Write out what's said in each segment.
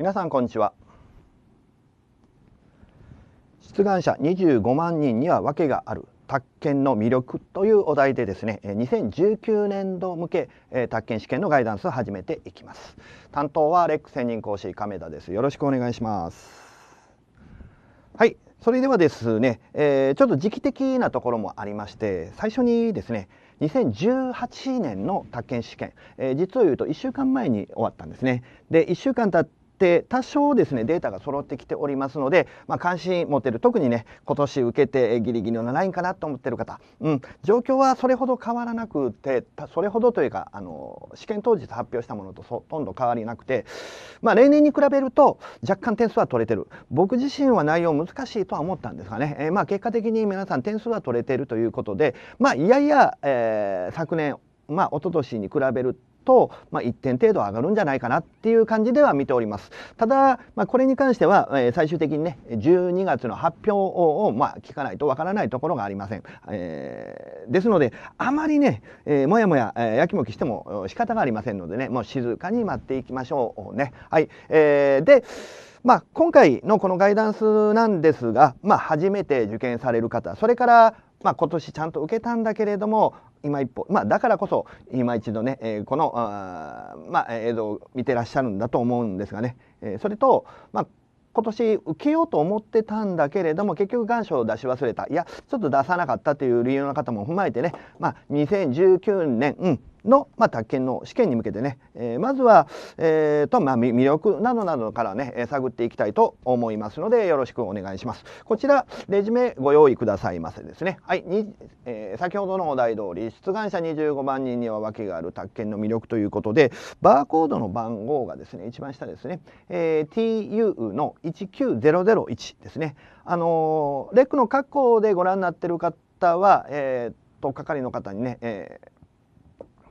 皆さんこんにちは出願者25万人には訳がある宅建の魅力というお題でですね2019年度向け宅建試験のガイダンスを始めていきます担当はレック専任講師亀田ですよろしくお願いしますはいそれではですね、えー、ちょっと時期的なところもありまして最初にですね2018年の宅建試験、えー、実を言うと1週間前に終わったんですねで1週間経っって多少ですねデータが揃ってきておりますので、まあ、関心持ってる特にね今年受けてギリギリのラインかなと思ってる方、うん、状況はそれほど変わらなくてそれほどというかあの試験当日発表したものとほとんど変わりなくて、まあ、例年に比べると若干点数は取れてる僕自身は内容難しいとは思ったんですがね、えー、まあ結果的に皆さん点数は取れてるということで、まあ、いやいや、えー、昨年まあ、一昨年に比べると、まあ、1点程度上がるんじゃないかなっていう感じでは見ておりますただ、まあ、これに関しては、えー、最終的にね12月の発表を、まあ、聞かないとわからないところがありません、えー、ですのであまりね、えー、もやもや、えやきもきしても仕方がありませんのでねもう静かに待っていきましょうねはい、えー、でまあ、今回のこのガイダンスなんですが、まあ、初めて受験される方それからまあ、今年ちゃんと受けたんだけれども今一歩、まあ、だからこそ今一度ね、えー、このあ、まあ、映像を見てらっしゃるんだと思うんですがね、えー、それと、まあ、今年受けようと思ってたんだけれども結局願書を出し忘れたいやちょっと出さなかったという理由の方も踏まえてね、まあ、2019年、うん、の、まあ、宅建の試験に向けてね、えー、まずは、えーとまあ、魅力などなどからね探っていきたいと思いますのでよろしくお願いします。こちらレジュメご用意くださいませですね。はい、にえー、先ほどのお題通り出願者25万人には訳がある宅建の魅力ということでバーコードの番号がですね一番下ですね、えー、TU の19001ですね。あのー、レックの括弧でご覧になってる方は、えー、と係の方にね、えー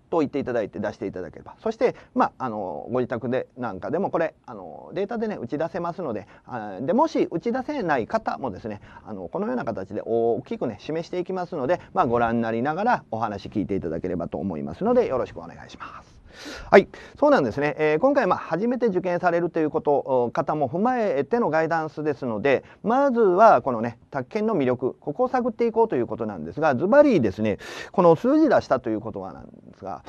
と言っていただいて出していただければそして、まあ、あのご自宅でなんかでもこれあのデータでね打ち出せますのであでもし打ち出せない方もですねあのこのような形で大きくね示していきますので、まあ、ご覧になりながらお話聞いていただければと思いますのでよろしくお願いします。はい、そうなんですね。えー、今回ま初めて受験されるということ方も踏まえてのガイダンスですので、まずはこのね宅建の魅力ここを探っていこうということなんですが、ズバリですねこの数字出したということはなんですが。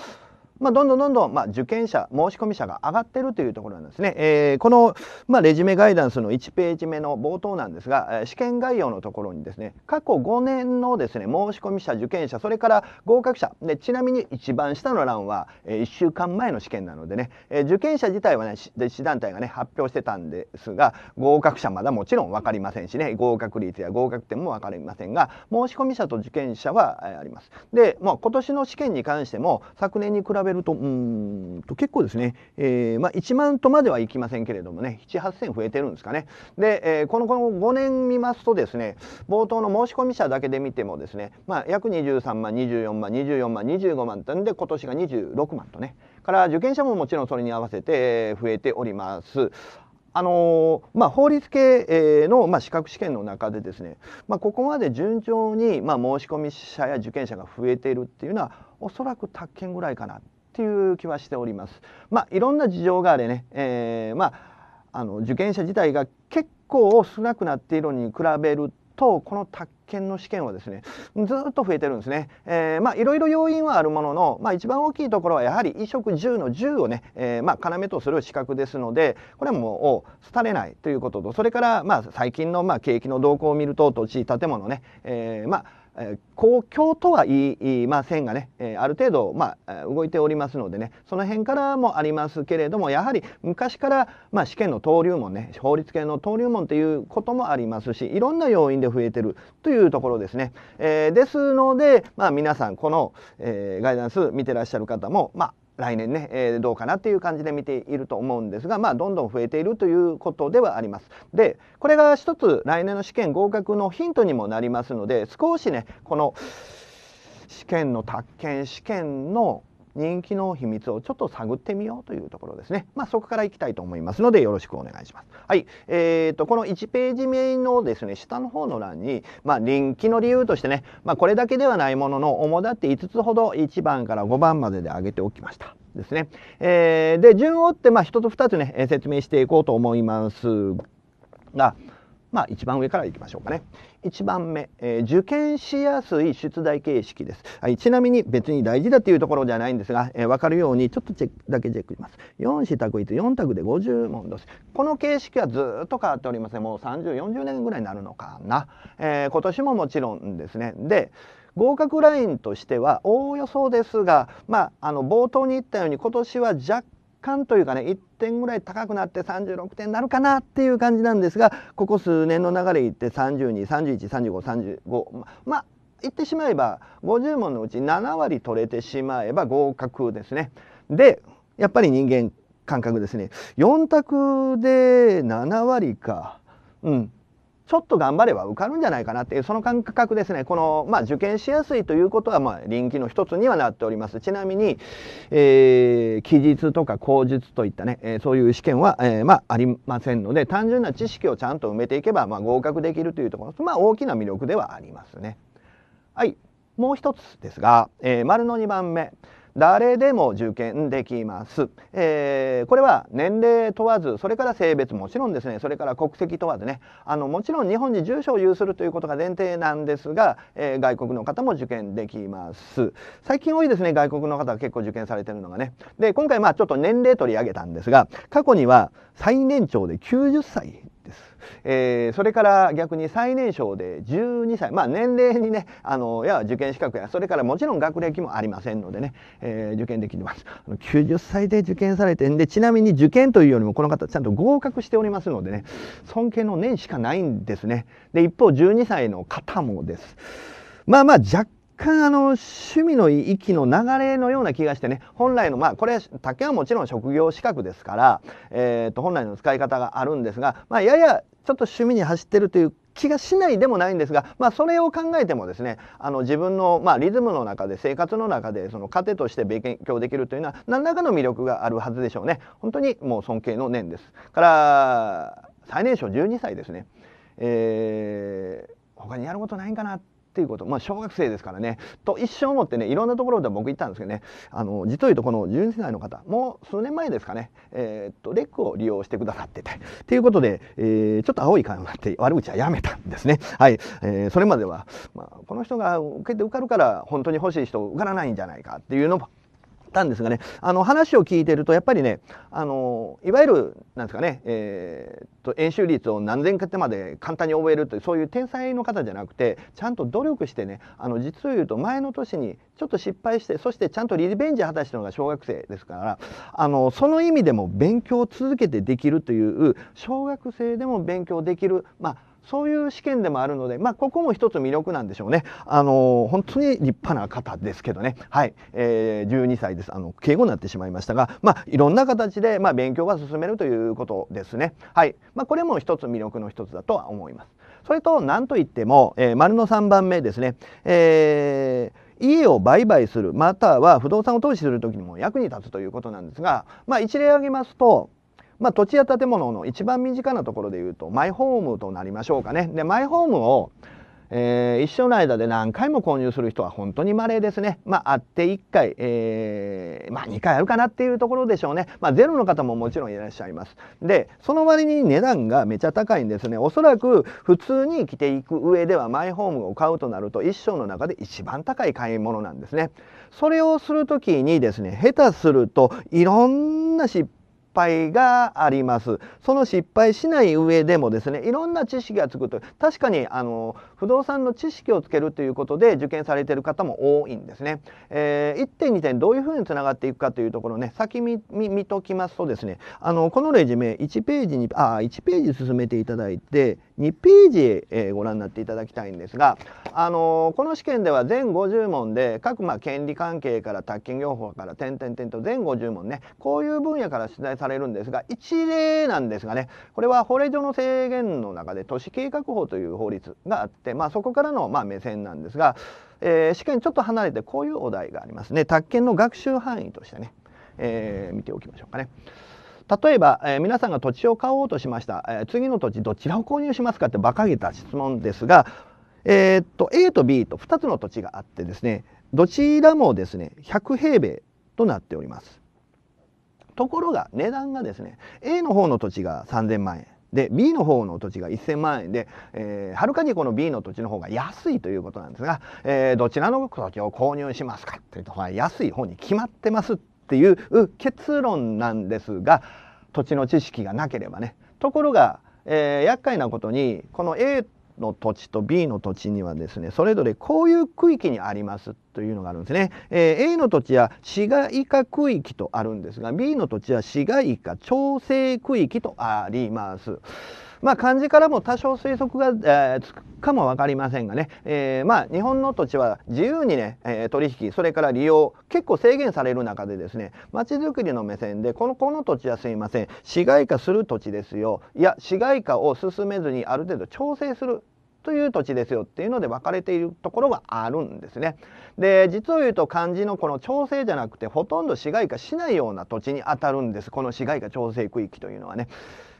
まあ、どんどんどんどん、まあ、受験者申し込み者が上がってるというところなんですね、えー、この、まあ、レジュメガイダンスの1ページ目の冒頭なんですが試験概要のところにですね過去5年のですね申し込み者受験者それから合格者でちなみに一番下の欄は、えー、1週間前の試験なのでね、えー、受験者自体はね私団体がね発表してたんですが合格者まだもちろん分かりませんしね合格率や合格点も分かりませんが申し込み者と受験者はあります。で、まあ、今年の試験に関しても昨年に比べべるとうんと結構ですね、えーまあ、1万とまではいきませんけれどもね7,8,000増えてるんですかね。で、えー、このこの5年見ますとですね冒頭の申し込み者だけで見てもですね、まあ、約23万24万24万25万とんで今年が26万とねから受験者ももちろんそれに合わせて増えております。あのまあ、法律系の、まあ、資格試験の中でですね、まあ、ここまで順調に、まあ、申し込み者や受験者が増えているっていうのはおそらく宅建ぐらいかなっていう気はしております。まあ、いろんな事情があれね、えー、まあ、あの受験者自体が結構少なくなっているのに比べるとこの宅建の試験はですねずっと増えてるんですね、えー、まあいろいろ要因はあるものの、まあ、一番大きいところはやはり衣食住の10をね、えー、まあ要とする資格ですのでこれはもう廃れないということとそれからまあ最近のまあ景気の動向を見ると土地建物ね、えー、まあ公共とは言いませんがね、えある程度、まあ、動いておりますのでねその辺からもありますけれどもやはり昔から、まあ、試験の登竜門ね法律系の登竜門ということもありますしいろんな要因で増えてるというところですね、えー、ですので、まあ、皆さんこの、えー、ガイダンス見てらっしゃる方も、ま来年ね、えー、どうかなっていう感じで見ていると思うんですが、まあ、どんどん増えているということではあります。でこれが一つ来年の試験合格のヒントにもなりますので少しねこの試験の宅建試験の人気の秘密をちょっと探ってみようというところですね。まあ、そこからいきたいと思いますのでよろしくお願いします。はい、えーと、とこの1ページ目のですね下の方の欄に、まあ、人気の理由としてね、まあ、これだけではないものの主だって5つほど1番から5番までで挙げておきました。ですね。えー、で順を追ってまあ1つ2つね説明していこうと思いますが。まあ一番上からいきましょうかね。一番目、えー、受験しやすい出題形式です、はい。ちなみに別に大事だというところじゃないんですが、えー、分かるようにちょっとチェックだけチェックします。4四択1、4択で50問です。この形式はずっと変わっておりません、もう30、40年ぐらいになるのかな。えー、今年ももちろんですね。で、合格ラインとしてはおおよそですが、まあ、あの冒頭に言ったように今年は若干というかね1点ぐらい高くなって36点になるかなっていう感じなんですがここ数年の流れいって32313535まあ言ってしまえば50問のうち7割取れてしまえば合格ですね。でやっぱり人間感覚ですね4択で7割か、うん、ちょっと頑張れば受かるんじゃないかなっていうその感覚ですねこの、まあ、受験しやすいということは、まあ、臨機の一つにはなっておりますちなみに、えー、記述とか口述といったね、えー、そういう試験は、えー、まあ、ありませんので単純な知識をちゃんと埋めていけば、まあ、合格できるというところ、まあ、大きな魅力ではありますね。はいもう一つですが、えー、丸の2番目誰でも受験できます、えー、これは年齢問わずそれから性別もちろんですねそれから国籍問わずねあのもちろん日本に住所を有するということが前提なんですが、えー、外国の方も受験できます最近多いですね外国の方結構受験されてるのがねで今回まあちょっと年齢取り上げたんですが過去には最年長で90歳えー、それから逆に最年少で12歳まあ年齢にねあのや受験資格やそれからもちろん学歴もありませんのでね、えー、受験できます90歳で受験されてんでちなみに受験というよりもこの方ちゃんと合格しておりますのでね尊敬の念しかないんですねで一方12歳の方もですまあまあ若干あの趣味の域の流れのような気がしてね本来のまあこれ竹はもちろん職業資格ですから、えー、と本来の使い方があるんですが、まあ、ややちょっと趣味に走ってるという気がしないでもないんですが、まあ、それを考えてもですねあの自分の、まあ、リズムの中で生活の中でその糧として勉強できるというのは何らかの魅力があるはずでしょうね本当にもう尊敬の念ですから最年少12歳ですね、えー、他にやることないんかなっていうこと、まあ、小学生ですからねと一生思ってねいろんなところで僕言ったんですけどねあの実を言うとこの12世代の方もう数年前ですかね、えー、っとレックを利用してくださっててということで、えー、ちょっと青い顔になって悪口はやめたんですね。はいえー、それまでは、まあ、この人が受けて受かるから本当に欲しい人受からないんじゃないかっていうのたんですがねあの話を聞いてるとやっぱりねあのいわゆるなんですかね、えー、っと円周率を何千回手まで簡単に覚えるというそういう天才の方じゃなくてちゃんと努力してねあの実を言うと前の年にちょっと失敗してそしてちゃんとリベンジ果たしたのが小学生ですからあのその意味でも勉強を続けてできるという小学生でも勉強できるまあそういう試験でもあるので、まあ、ここも一つ魅力なんでしょうね。あの、本当に立派な方ですけどね。はい。えー、12歳です。あの、敬語になってしまいましたが、まあ、いろんな形で、まあ、勉強が進めるということですね。はい。まあ、これも一つ魅力の一つだとは思います。それと、何といっても、えー、丸の3番目ですね。えー、家を売買するまたは不動産を投資する時にも役に立つということなんですが、まあ、一例挙げますとまあ、土地や建物の一番身近なところで言うとマイホームとなりましょうかね。でマイホームをえー、一生の間で何回も購入する人は本当に稀ですね。まあ、あって1回、えー、まあ、2回あるかなっていうところでしょうね。まあ、ゼロの方ももちろんいらっしゃいます。で、その割に値段がめちゃ高いんですね。おそらく普通に着ていく上ではマイホームを買うとなると一生の中で一番高い買い物なんですね。それをする時にですね、下手するといろんな失敗敗がありますその失敗しない上でもですねいろんな知識がつくと確かにあの不動産の知識をつけるということで受験されている方も多いんですね。えー、1点2点どういうふうにつながっていくかというところね先見見ときますとですねあのこのレジュメ1ページにあ1ページ進めていただいて2ページへ、えー、ご覧になっていただきたいんですが、あのこの試験では全50問で各、まあ、権利関係から宅建業法から点々点と全50問ねこういう分野から出題されるんですが一例なんですがねこれは法令上の制限の中で都市計画法という法律があって、まあ、そこからのま目線なんですが、えー、試験ちょっと離れてこういうお題がありますね宅建の学習範囲としてね、えー、見ておきましょうかね。例えば、えー、皆さんが土地を買おうとしました、え次の土地どちらを購入しますかって馬鹿げた質問ですが、えっと A と B と2つの土地があってですねどちらもですね100平米となっております。ところが値段がですね A の方の土地が3000万円で B の方の土地が1000万円で、えー、はるかにこの B の土地の方が安いということなんですが、えー、どちらの土地を購入しますかっていうところ安い方に決まってますっていう結論なんですが土地の知識がなければねところが、えー、厄介なことにこの A の土地と B の土地にはですねそれぞれこういう区域にありますというのがあるんですね、えー、A の土地は市街化区域とあるんですが B の土地は市街化調整区域とあります。まあ、漢字からも多少推測が、えー、つくかも分かりませんがね、えー、まあ、日本の土地は自由にね、えー、取引それから利用結構制限される中でですねまちづくりの目線でこのこの土地はすいません市街化する土地ですよいや市街化を進めずにある程度調整するという土地ですよっていうので分かれているところがあるんですね。で実を言うと漢字のこの調整じゃなくてほとんど市街化しないような土地に当たるんですこの市街化調整区域というのはね。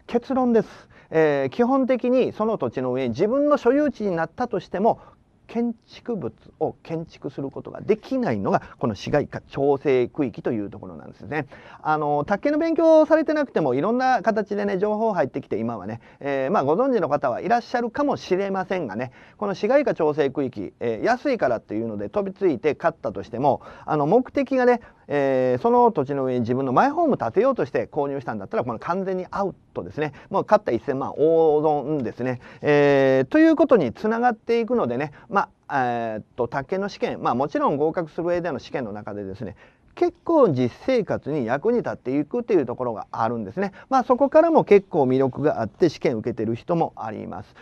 結論です、えー、基本的にその土地の上自分の所有地になったとしても建築物を建築することができないのがこの市街化調整区域というところなんですね。あの宅建の勉強をされてなくてもいろんな形でね情報入ってきて今はね、えー、まあ、ご存知の方はいらっしゃるかもしれませんがねこの市街化調整区域、えー、安いからっていうので飛びついて買ったとしてもあの目的がねえー、その土地の上に自分のマイホーム建てようとして購入したんだったらこの完全にアウトですねもうった1,000万大損ですね、えー、ということにつながっていくのでねまあえー、っと宅建の試験まあもちろん合格する上での試験の中でですね結構実生活に役に立っていくっていうところがあるんですね。まあ、そこからも結構魅力があって試験受けてる人もあります。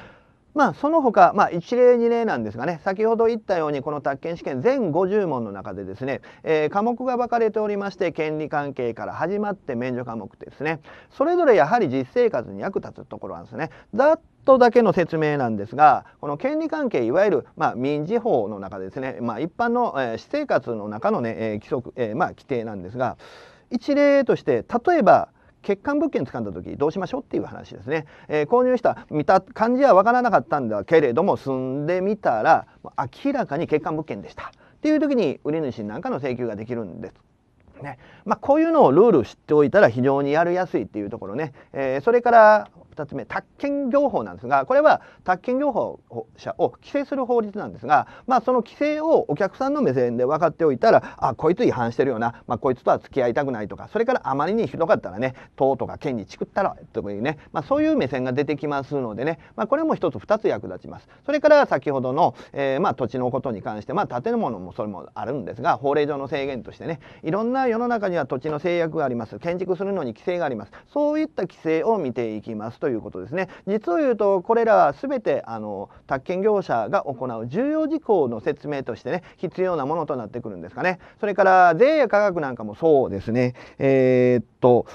まあ、その他、まあ、1例2例なんですがね先ほど言ったようにこの宅建試験全50問の中でですね、えー、科目が分かれておりまして権利関係から始まって免除科目ですねそれぞれやはり実生活に役立つところなんですね。だとだけの説明なんですがこの権利関係いわゆる、まあ、民事法の中でですね、まあ、一般の、えー、私生活の中のね、えー規則えー、まあ、規定なんですが一例として例えば欠陥物件掴んだ時どうしましょうっていう話ですね、えー、購入した見た感じは分からなかったんだけれども住んでみたら明らかに欠陥物件でしたっていう時に売り主なんかの請求ができるんです。ねまあ、こういうのをルール知っておいたら非常にやりやすいっていうところね、えー、それから2つ目宅建業法なんですがこれは宅建業法者を規制する法律なんですが、まあ、その規制をお客さんの目線で分かっておいたらあこいつ違反してるよな、まあ、こいつとは付き合いたくないとかそれからあまりにひどかったらね党とか県にチクったらというね、まあ、そういう目線が出てきますのでね、まあ、これも一つ2つ役立ちます。それから先ほどの、えー、まあ、土地のことに関して、まあ、建物もそれもあるんですが法令上の制限としてねいろんな世の中には土地の制約があります建築するのに規制がありますそういった規制を見ていきますとということですね実を言うとこれらは全てあの宅建業者が行う重要事項の説明としてね必要なものとなってくるんですかねそれから税や価格なんかもそうですねえー、っと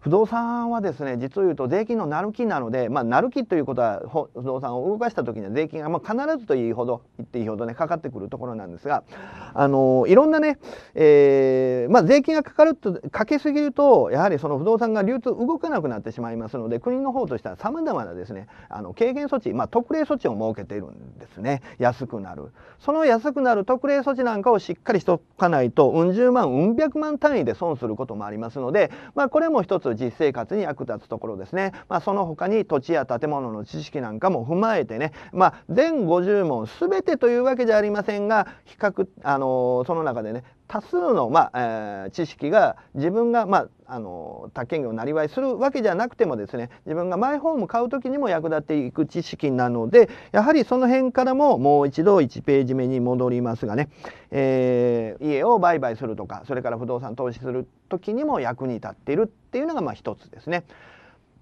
不動産はですね実を言うと税金のなる木なので、まあ、なる木ということは不動産を動かした時には税金が、まあ、必ずというほど言っていいほどねかかってくるところなんですが、あのいろんなね、えーまあ、税金がかかるとかけすぎるとやはりその不動産が流通動かなくなってしまいますので国の方としてはさまざまなですねあの軽減措置、まあ、特例措置を設けているんですね安くなるその安くなる特例措置なんかをしっかりしとかないとうん十万うん百万単位で損することもありますので、まあ、これも一つと実生活に役立つところですね、まあ、その他に土地や建物の知識なんかも踏まえてね、まあ、全50問全てというわけじゃありませんが比較あのその中でね多数の、まあえー、知識が自分が、まあ、あの宅建業をなりわいするわけじゃなくてもですね自分がマイホーム買う時にも役立っていく知識なのでやはりその辺からももう一度1ページ目に戻りますがね、えー、家を売買するとかそれから不動産投資する時にも役に立っているっていうのが一つですね。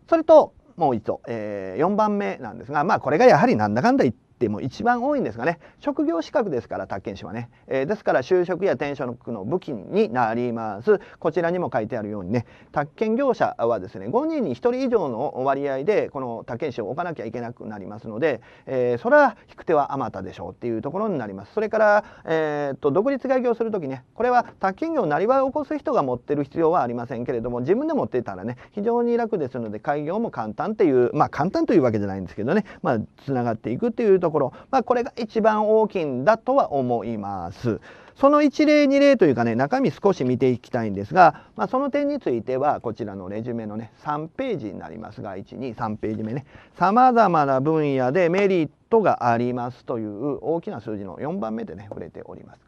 それともう一度、えー、4番目なんですが、まあ、これがやはりなんだかんだ言ってでも一番多いんですがね職業資格ですから宅建士はね、えー、ですから就職や転職の武器になりますこちらにも書いてあるようにね宅建業者はですね5人に1人以上の割合でこの宅建士を置かなきゃいけなくなりますので、えー、それは引く手はあまたでしょうっていうところになりますそれから、えー、っと独立開業する時ねこれは宅建業なりわいを起こす人が持ってる必要はありませんけれども自分で持ってたらね非常に楽ですので開業も簡単っていうまあ簡単というわけじゃないんですけどねまあつながっていくっていうとところ、まあ、これが一番大きいんだとは思います。その一例二例というかね中身少し見ていきたいんですが、まあ、その点についてはこちらのレジュメのね3ページになりますが123ページ目ねさまざまな分野でメリットがありますという大きな数字の4番目でね触れております。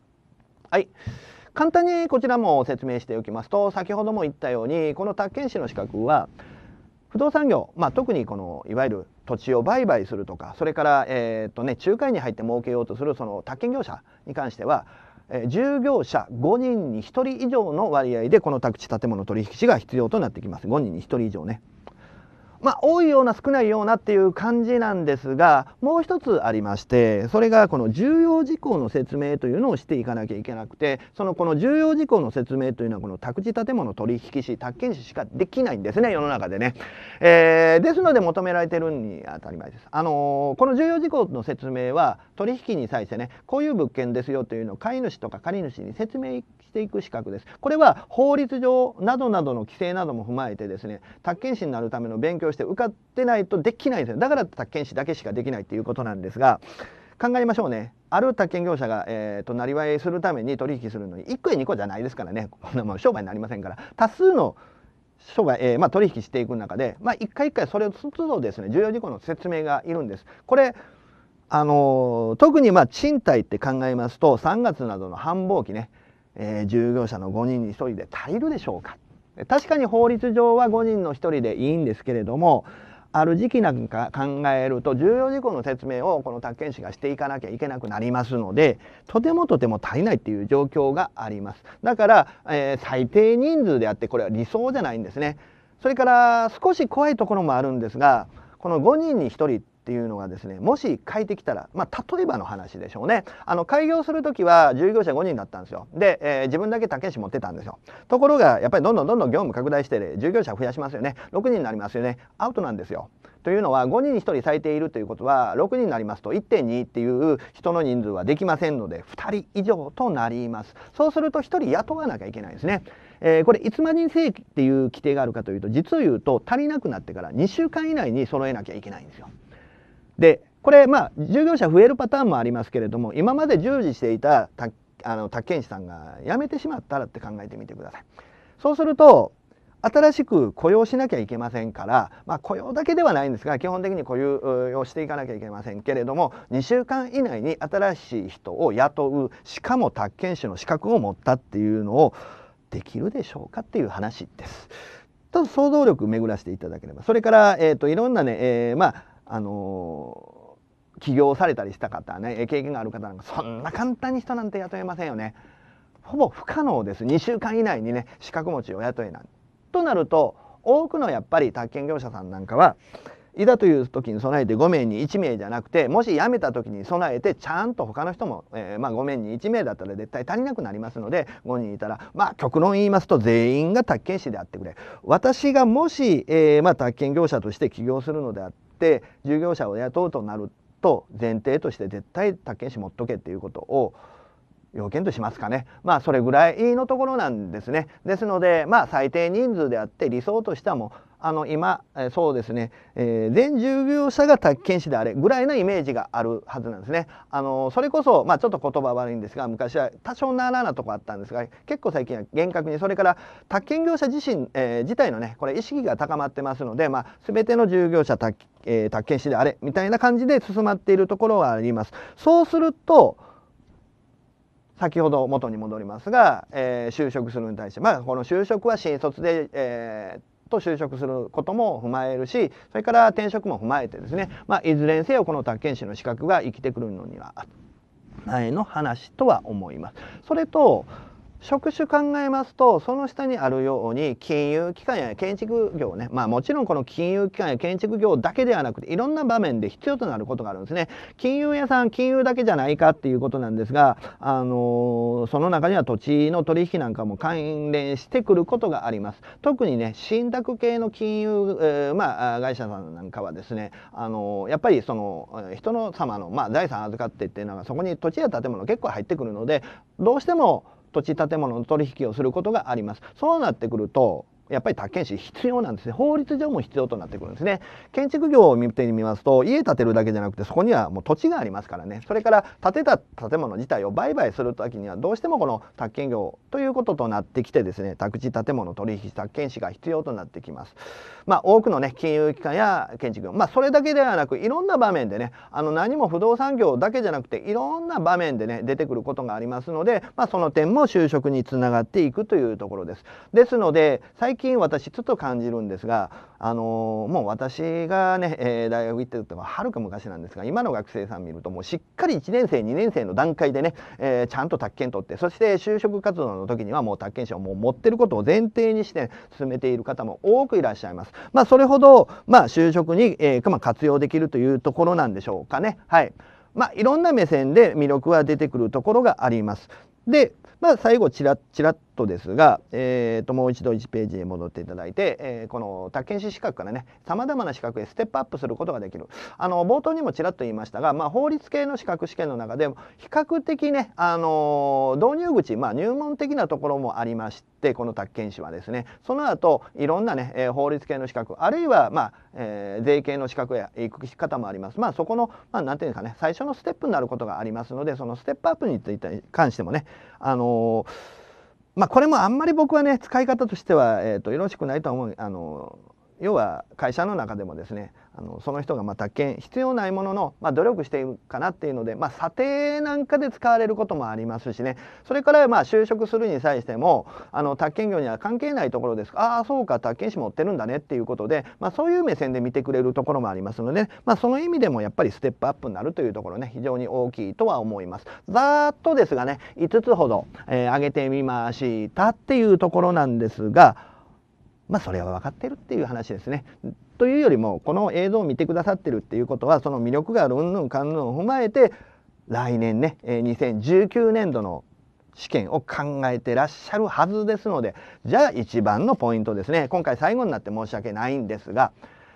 はい簡単にこちらも説明しておきますと先ほども言ったようにこの宅建士の資格は不動産業、まあ、特にこのいわゆる土地を売買するとかそれから、えーとね、仲介に入って儲けようとするその宅建業者に関しては、えー、従業者5人に1人以上の割合でこの宅地建物取引士が必要となってきます5人に1人以上ね。まあ、多いような少ないようなっていう感じなんですがもう一つありましてそれがこの重要事項の説明というのをしていかなきゃいけなくてそのこの重要事項の説明というのはこの宅地建物取引士宅建士しかできないんですね世の中でね、えー、ですので求められてるに当たり前です。あのー、この重要事項の説明は取引に際してねこういう物件ですよというのを買い主とか借り主に説明していく資格です。これは法律上などなどの規制なども踏まえてですね宅建士になるための勉強票して受かってないとできないですだから宅建士だけしかできないということなんですが考えましょうねある宅建業者が、えーと、となりわいするために取引するのに1個や2個じゃないですからねこんなもん商売になりませんから多数の商売、えーまあ、取引していく中で、まあ、一回一回それを都度ですね重要事項の説明がいるんです。これあのー、特にまあ賃貸って考えますと3月などの繁忙期ね、えー、従業者の5人に1人で足りるでしょうか確かに法律上は5人の1人でいいんですけれどもある時期なんか考えると重要事項の説明をこの宅建士がしていかなきゃいけなくなりますのでとてもとても足りないっていう状況がありますだから、えー、最低人数であってこれは理想じゃないんですねそれから少し怖いところもあるんですがこの5人に1人っていうのがですねもし変えてきたら、まあ、例えばの話でしょうねあの開業する時は従業者5人だったんですよで、えー、自分だけ竹し持ってたんですよところがやっぱりどんどんどんどん業務拡大して、で従業者増やしますよね6人になりますよねアウトなんですよというのは5人に1人咲いているということは6人になりますと1.2っていう人の人数はできませんので2人以上となりますそうすると1人雇わなきゃいけないですね、えー、これいつまでに正規っていう規定があるかというと実を言うと足りなくなってから2週間以内に揃えなきゃいけないんですよでこれまあ従業者増えるパターンもありますけれども今まで従事していたあの宅建士さんが辞めてしまったらって考えてみてください。そうすると新しく雇用しなきゃいけませんから、まあ、雇用だけではないんですが基本的に雇用をしていかなきゃいけませんけれども2週間以内に新しい人を雇うしかも宅建士の資格を持ったっていうのをできるでしょうかっていう話です。と想像力巡らせていただければそれから、えーと、といろんなね、えー、まああの起業されたりした方ね経験がある方なんかそんな簡単に人なんて雇えませんよねほぼ不可能です2週間以内にね資格持ちを雇えないとなると多くのやっぱり宅建業者さんなんかはいざという時に備えて5名に1名じゃなくてもし辞めた時に備えてちゃんと他の人も、えー、まあ、5名に1名だったら絶対足りなくなりますので5人いたらまあ極論言いますと全員が宅建士であってくれ私がもし、えー、まあ、宅建業者として起業するのであってって従業者を雇うとなると前提として絶対宅建士持っとけっていうことを要件としますかねまあそれぐらいのところなんですねですのでまあ最低人数であって理想としてはもうあの今そうですね、えー、全従業者が宅建士であれぐらいのイメージがあるはずなんですね。あのそれこそ、まあ、ちょっと言葉悪いんですが昔は多少ならなとこあったんですが結構最近は厳格にそれから宅建業者自身、えー、自体のねこれ意識が高まってますので、まあ、全ての従業者宅,、えー、宅建士であれみたいな感じで進まっているところはあります。そうすると先ほど元に戻りますが、えー、就職するに対してまあこの就職は新卒で、えーと就職することも踏まえるしそれから転職も踏まえてですね、まあ、いずれにせよこの宅建士の資格が生きてくるのには前の話とは思います。それと職種考えますとその下にあるように金融機関や建築業ねまあもちろんこの金融機関や建築業だけではなくていろんな場面で必要となることがあるんですね金融屋さん金融だけじゃないかっていうことなんですがあのー、その中には土地の取引なんかも関連してくることがあります特にね信託系の金融、えー、まあ会社さんなんかはですねあのー、やっぱりその人の様のまあ財産預かってっていうのがそこに土地や建物結構入ってくるのでどうしても土地建物の取引をすることがあります。そうなってくるとやっぱり宅建士必要なんですね法律上も必要となってくるんですね建築業を見てみますと家建てるだけじゃなくてそこにはもう土地がありますからねそれから建てた建物自体を売買する時にはどうしてもこの宅建業ということとなってきてですね宅地建物取引宅建士が必要となってきますまあ多くのね金融機関や建築業まあそれだけではなくいろんな場面でねあの何も不動産業だけじゃなくていろんな場面でね出てくることがありますので、まあ、その点も就職につながっていくというところです。ですので最近私ちょっと感じるんですが、あのー、もう私がね、えー、大学行ってるってのははるか昔なんですが今の学生さん見るともうしっかり1年生2年生の段階でね、えー、ちゃんと宅建取ってそして就職活動の時にはもう宅建者をもう持ってることを前提にして進めている方も多くいらっしゃいます。まあ、それほど、まあ、就職に、えーまあ、活用できるというところなんでしょうかね。はいまあ、いろんな目線で魅力は出てくるところがあります。で、まあ、最後ちらちらっとですが、えー、ともう一度1ページへ戻っていただいて、えー、この宅建士資格からねさまざまな資格へステップアップすることができるあの冒頭にもちらっと言いましたが、まあ、法律系の資格試験の中でも比較的ね、あの導入口、まあ、入門的なところもありましてこの宅建士はですねその後いろんなね、えー、法律系の資格あるいは、まあえー、税系の資格へ行く方もあります、まあ、そこの、まあ、なんていうんですかね最初のステップになることがありますのでそのステップアップについて関してもね、あのーまあこれもあんまり僕はね使い方としては、えーと、よろしくないと思うあの要は会社の中でもですねあのその人がまあ宅建必要ないものの、まあ、努力しているかなっていうので、まあ、査定なんかで使われることもありますしねそれからまあ就職するに際してもあの宅建業には関係ないところですああそうか宅建士持ってるんだねっていうことで、まあ、そういう目線で見てくれるところもありますので、まあ、その意味でもやっぱりステップアップになるというところね非常に大きいとは思います。ざっとですがね5つほど、えー、上げてみましたっていうところなんですがまあそれは分かってるっていう話ですね。というよりもこの映像を見てくださってるっていうことはその魅力があるうんぬんかんぬんを踏まえて来年ね2019年度の試験を考えてらっしゃるはずですのでじゃあ一番のポイントですね今回最後になって申し訳ないんですが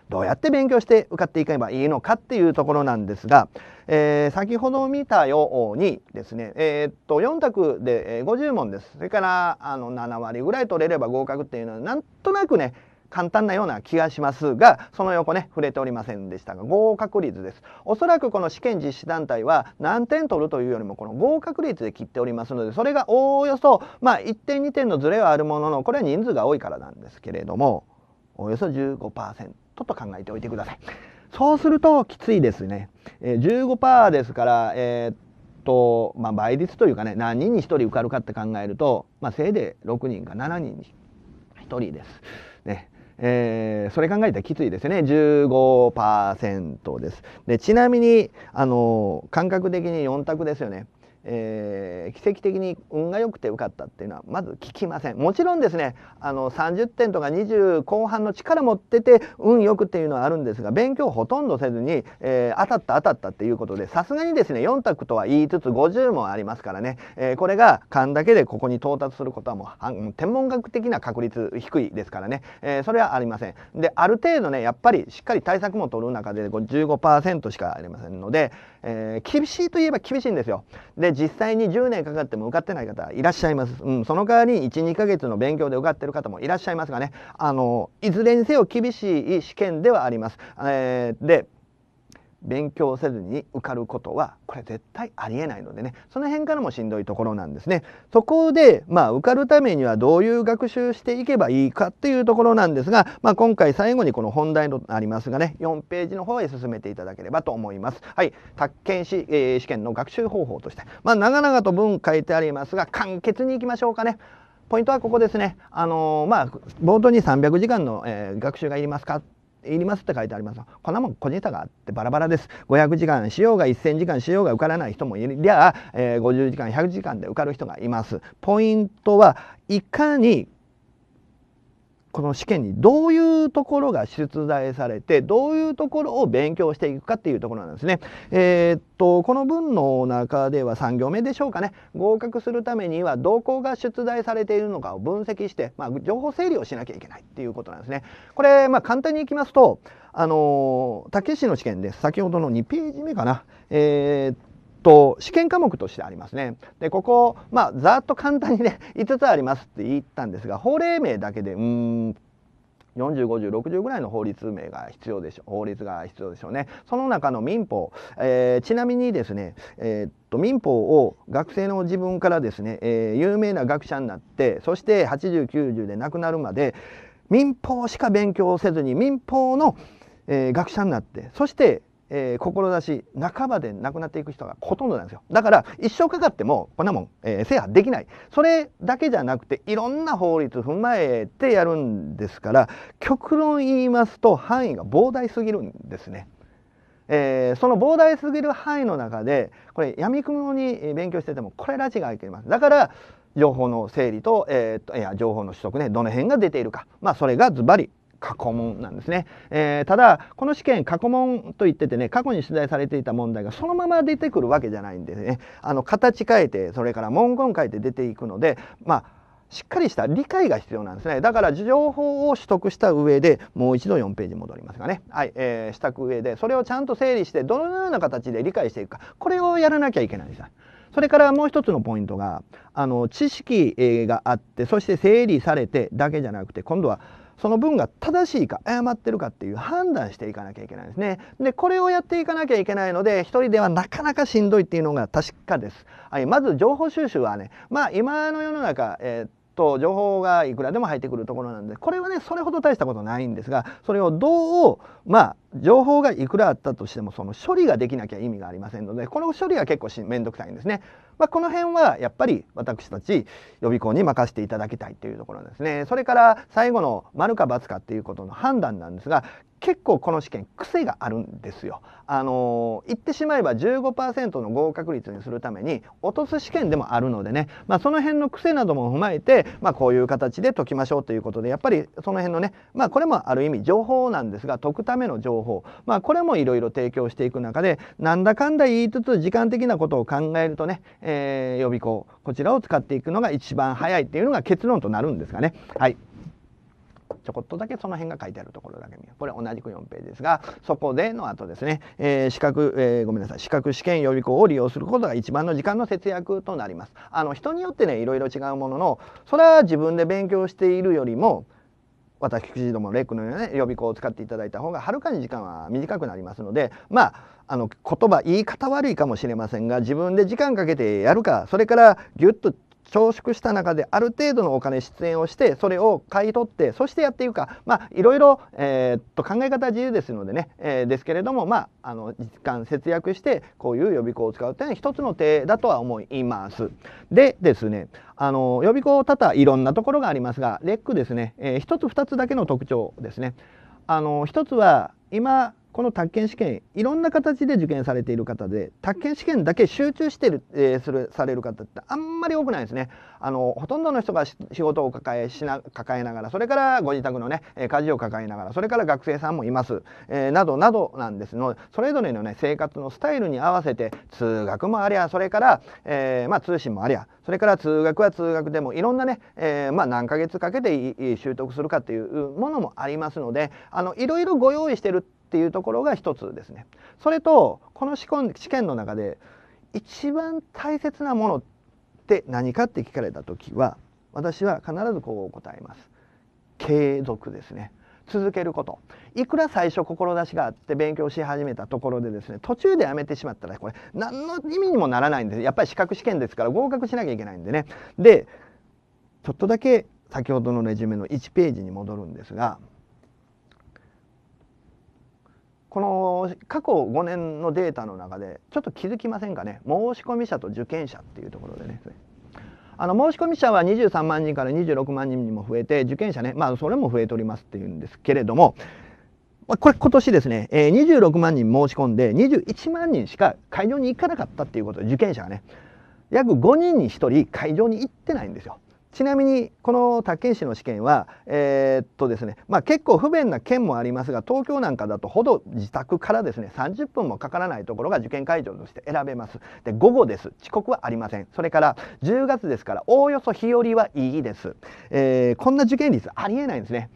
どうやって勉強して受かっていけばいいのかっていうところなんですが、えー、先ほど見たようにですね、えー、っと4択で50問ですそれからあの7割ぐらい取れれば合格っていうのはなんとなくね簡単なような気がしますがその横ね触れておりませんでしたが合格率ですおそらくこの試験実施団体は何点取るというよりもこの合格率で切っておりますのでそれがおおよそまあ1点2点のズレはあるもののこれは人数が多いからなんですけれどもおよそ15%ょっと考えておいてください。そうするときついですね。え15%ですから、えー、っと、まあ、倍率というかね、何人に1人受かるかって考えると、まあ、せいで6人か7人に1人です。ね。えー、それ考えたらきついですね15%ですでちなみにあの感覚的に4択ですよねえー、奇跡的に運が良くて受かったっていうのはまず聞きませんもちろんですねあの30点とか20後半の力持ってて運よくっていうのはあるんですが勉強ほとんどせずに、えー、当たった当たったっていうことでさすがにですね4択とは言いつつ50もありますからね、えー、これが勘だけでここに到達することはもう天文学的な確率低いですからね、えー、それはありませんである程度ねやっぱりしっかり対策も取る中で15%しかありませんので、えー、厳しいといえば厳しいんですよで実際に10年かかっても受かってない方いらっしゃいます、うん、その代わりに12ヶ月の勉強で受かってる方もいらっしゃいますがねあのいずれにせよ厳しい試験ではあります。えー、で勉強せずに受かることはこれ絶対ありえないのでねその辺からもしんどいところなんですね。そこで、まあ、受かるためにはどういう学習していけばいいかっていうところなんですが、まあ、今回最後にこの本題のありますがね4ページの方へ進めていただければと思います。はい、宅建試,、えー、試験の学習方法として、まあ、長々と文書いてありますが簡潔にいきましょうかね。ポイントはここですね。あのー、まあ、冒頭に300時間の、えー、学習がいりますかいりますって書いてありますこんなもん個人差があってバラバラです500時間しようが1000時間しようが受からない人もいりゃあ、えー、50時間100時間で受かる人がいますポイントはいかにこの試験にどういうところが出題されてどういうところを勉強していくかっていうところなんですね。えー、っとこの文の中では3行目でしょうかね合格するためにはどこが出題されているのかを分析して、まあ、情報整理をしなきゃいけないっていうことなんですね。これ、まあ、簡単にいきますとあのー、竹市の試験です先ほどの2ページ目かな、えーと試験科目としてありますね。でここまあざっと簡単にね5 つありますって言ったんですが法令名だけでうん405060ぐらいの法律名が必要でしょ法律が必要でしょうね。その中の民法、えー、ちなみにですね、えー、っと民法を学生の自分からですね、えー、有名な学者になってそして8090で亡くなるまで民法しか勉強せずに民法の、え学者になってそしてえー、志半ばで亡くなっていく人がほとんどなんですよだから一生かかってもこんなもん、えー、制覇できないそれだけじゃなくていろんな法律踏まえてやるんですから極論言いますと範囲が膨大すぎるんですね。えー、その膨大すぎる範囲の中でこれ闇雲に勉強しててもこれらちが開いていますだから情報の整理と,、えー、といや情報の取得ねどの辺が出ているか、まあ、それがズバリ過去問なんですね、えー、ただこの試験過去問といっててね過去に出題されていた問題がそのまま出てくるわけじゃないんでねあの形変えてそれから文言変えて出ていくのでまあしっかりした理解が必要なんですねだから情報を取得した上でもう一度4ページ戻りますがねはい、えー、した上でそれをちゃんと整理してどのような形で理解していくかこれをやらなきゃいけないんです。それからもう一つのポイントがあの知識があってそして整理されてだけじゃなくて今度はその文が正しいか誤ってるかっていう判断していかなきゃいけないんですね。でこれをやっていかなきゃいけないので一人ではなかなかしんどいっていうのが確かです。はい、まず情報収集はねまあ今の世の中、えーと情報がいくらでも入ってくるところなんでこれはねそれほど大したことないんですがそれをどうまあ情報がいくらあったとしてもその処理ができなきゃ意味がありませんのでこの処理は結構し面倒くさいんですね。まあ、この辺はやっぱり私たち予備校に任せていただきたいというところですね。それから最後の丸か×かっていうことの判断なんですが結構この試験癖があるんですよ。あの言ってしまえば15%の合格率にするために落とす試験でもあるのでね、まあ、その辺の癖なども踏まえて、まあ、こういう形で解きましょうということでやっぱりその辺のね、まあ、これもある意味情報なんですが解くための情報、まあ、これもいろいろ提供していく中でなんだかんだ言いつつ時間的なことを考えるとね、えー、予備校こちらを使っていくのが一番早いっていうのが結論となるんですがね。はいちょこっとだけその辺が書いてあるところだけ見るこれ同じく4ページですがそこでの後ですね、えー、資格、えー、ごめんなさい資格試験予備校を利用することが一番の時間の節約となりますあの人によってねいろいろ違うもののそれは自分で勉強しているよりも私どもレックのような、ね、予備校を使っていただいた方がはるかに時間は短くなりますのでまああの言葉言い方悪いかもしれませんが自分で時間かけてやるかそれからギュッと恐縮した中である程度のお金出演をしてそれを買い取ってそしてやっていくかまあいろいろ、えー、っと考え方は自由ですのでね、えー、ですけれどもまああの時間節約してこういう予備校を使うっていうのは一つの手だとは思います。でですねあの予備校多々いろんなところがありますがレックですね、えー、1つ二つだけの特徴ですね。あの1つは今この宅建試験いろんな形で受験されている方で宅建試験だけ集中してる、えー、するされる方ってあんまり多くないですねあのほとんどの人が仕事を抱えしな抱えながらそれからご自宅のね家事を抱えながらそれから学生さんもいます、えー、などなどなんですのそれぞれのね生活のスタイルに合わせて通学もありゃそれから、えー、まあ、通信もありゃそれから通学は通学でもいろんなね、えまあ、何ヶ月かけて習得するかっていうものもありますのであのいろいろご用意してるってっていうところが一つですね。それとこの試験の中で一番大切なものって何かって聞かれた時は私は必ずこう答えます。継続ですね。続けることいくら最初志があって勉強し始めたところでですね途中でやめてしまったらこれ何の意味にもならないんですやっぱり資格試験ですから合格しなきゃいけないんでねでちょっとだけ先ほどのレジュメの1ページに戻るんですがこの過去5年のデータの中でちょっと気づきませんかね申込者と受験者っていうところでねあの申込者は23万人から26万人にも増えて受験者ねまあそれも増えておりますっていうんですけれどもこれ今年ですね、え26万人申し込んで21万人しか会場に行かなかったっていうことで受験者がね約5人に1人会場に行ってないんですよ。ちなみにこの宅建士の試験は、えー、っとですねまあ、結構不便な県もありますが東京なんかだとほど自宅からですね30分もかからないところが受験会場として選べます。で午後です遅刻はありません。それから10月ですからおおよそ日和はいいです、えー、こんな受験率ありえないんですね。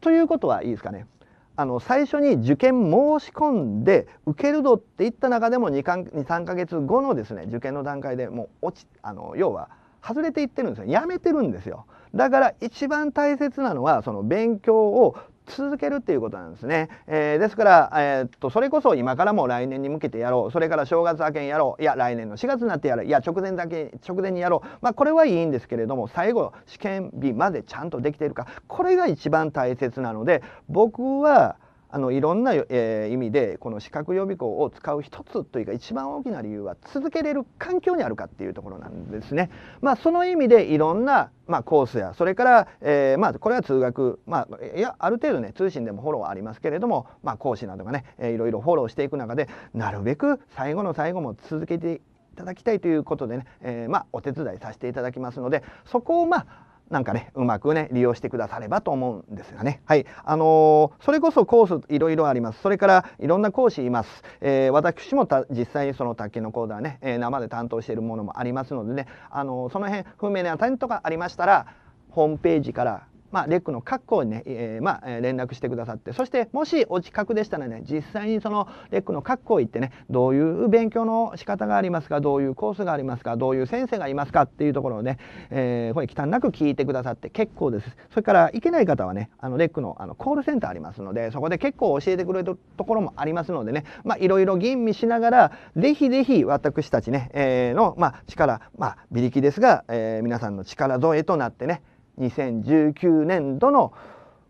ということはいいですかね。あの最初に受験申し込んで受けるぞっていった中でも23か月後のですね受験の段階でもう落ちあの要は外れていってるんですよやめてるんですよだから一番大切なのはその勉強を続けるっていうことなんですね、えー、ですから、えー、っとそれこそ今からも来年に向けてやろうそれから正月明けにやろういや来年の4月になってやろういや直前だけ直前にやろう、まあ、これはいいんですけれども最後試験日までちゃんとできているかこれが一番大切なので僕はあのいろんな、えー、意味でこの資格予備校を使う一つというか一番大きな理由は続けれる環境にあるかっていうところなんですね。まあ、その意味でいろんな、まあ、コースやそれから、えー、まあ、これは通学、まあ、いやある程度ね通信でもフォローはありますけれども、まあ、講師などがね、えー、いろいろフォローしていく中でなるべく最後の最後も続けていただきたいということでね、えー、まあ、お手伝いさせていただきますのでそこをまあなんかね、うまくね、利用してくださればと思うんですがね。はい。あのー、それこそコースいろいろあります。それからいろんな講師います。えー、私もた実際にその卓球の講座はね、えー、生で担当しているものもありますのでね、あのその辺、不明な点とかありましたら、ホームページからまあ、レックの格好にね、えー、まあ、連絡してくださってそしてもしお近くでしたらね実際にそのレックの格好行ってねどういう勉強の仕方がありますかどういうコースがありますかどういう先生がいますかっていうところをね、えー、これ忌憚なく聞いてくださって結構ですそれから行けない方はねあのレックのあのコールセンターありますのでそこで結構教えてくれるところもありますのでねいろいろ吟味しながらぜひぜひ私たちね、えー、の、まあ、力、まあ、微力ですが、えー、皆さんの力添えとなってね2019年度の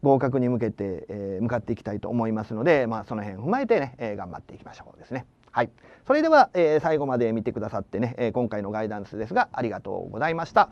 合格に向けて、えー、向かっていきたいと思いますので、まあ、その辺踏まえてね、えー、頑張っていきましょうですね。はい、それでは、えー、最後まで見てくださってね、え今回のガイダンスですがありがとうございました。